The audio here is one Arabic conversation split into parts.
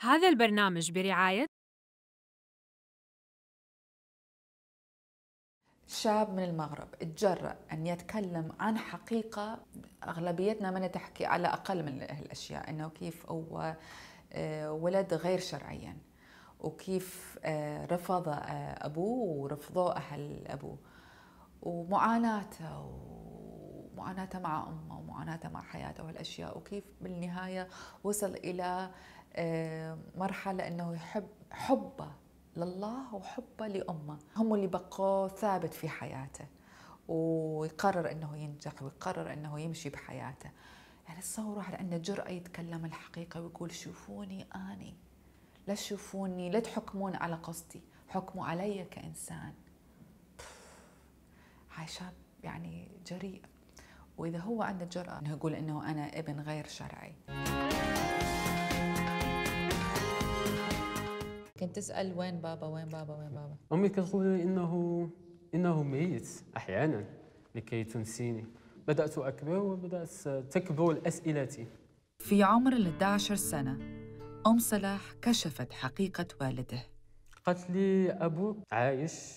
هذا البرنامج برعاية شاب من المغرب اتجرأ أن يتكلم عن حقيقة أغلبيتنا ما تحكي على أقل من الأشياء أنه كيف هو آه، ولد غير شرعيا وكيف آه، رفض آه، أبوه ورفضه أهل أبوه ومعاناته ومعاناته مع أمه ومعاناته مع حياته وهالأشياء وكيف بالنهاية وصل إلى آه، مرحلة أنه يحب حبه لله وحبه لأمه هم اللي بقوه ثابت في حياته ويقرر أنه ينجح ويقرر أنه يمشي بحياته يعني تصوروا واحد عنده جرأة يتكلم الحقيقة ويقول شوفوني أني لا تشوفوني لا تحكمون على قصدي حكموا علي كإنسان هاي شاب يعني جريء وإذا هو عنده جرأة أنه يقول أنه أنا ابن غير شرعي كنت تسال وين بابا وين بابا وين بابا امي كتقول لي انه انه ميت احيانا لكي تنسيني بدات اكبر وبدات تكبر اسئلتي في عمر ال 11 سنه ام صلاح كشفت حقيقه والده قالت لي ابوك عايش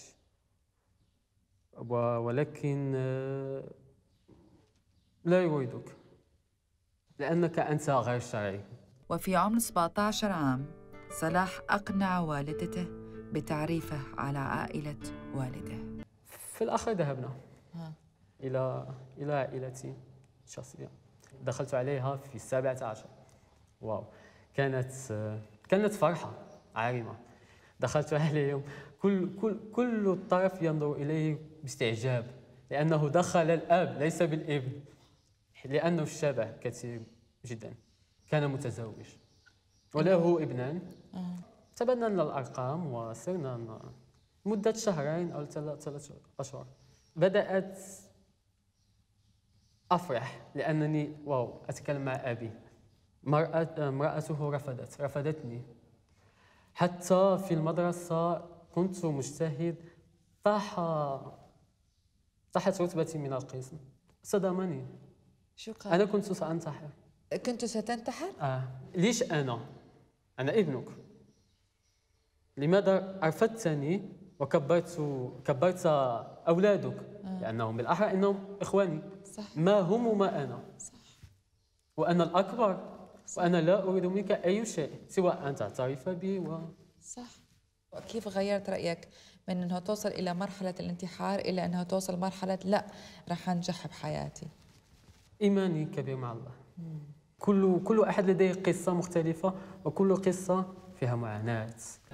ولكن لا يريدك لأنك أنت غير شرعي وفي عمر 17 عام صلاح أقنع والدته بتعريفه على عائلة والده في الأخير ذهبنا إلى إلى عائلتي الشخصية دخلت عليها في السابعة عشر واو كانت كانت فرحة عارمة دخلت عليهم كل كل كل الطرف ينظر إليه باستعجاب لأنه دخل الأب ليس بالابن لأنه الشبه كثير جدا كان متزوج وله ابنان آه. تبننا الارقام وصرنا مده شهرين او ثلاث اشهر بدات افرح لانني واو اتكلم مع ابي مرأة امرأته رفضت رفضتني حتى في المدرسة كنت مجتهد طاح طاحت رتبتي من القسم صدمني شو قال؟ أنا كنت سأنتحر كنت ستنتحر؟ آه ليش أنا؟ أنا ابنك لماذا أرفدتني وكبرت كبرت أولادك آه. لأنهم بالأحرى أنهم إخواني صح. ما هم وما أنا صح. وأنا الأكبر صح. وأنا لا أريد منك أي شيء سوى أن تعترف بي و... صح وكيف غيرت رأيك من أنها توصل إلى مرحلة الانتحار إلى أنها توصل مرحلة لا رح أنجح بحياتي إيماني كبير مع الله مم. كل كل احد لديه قصه مختلفه وكل قصه فيها معاناه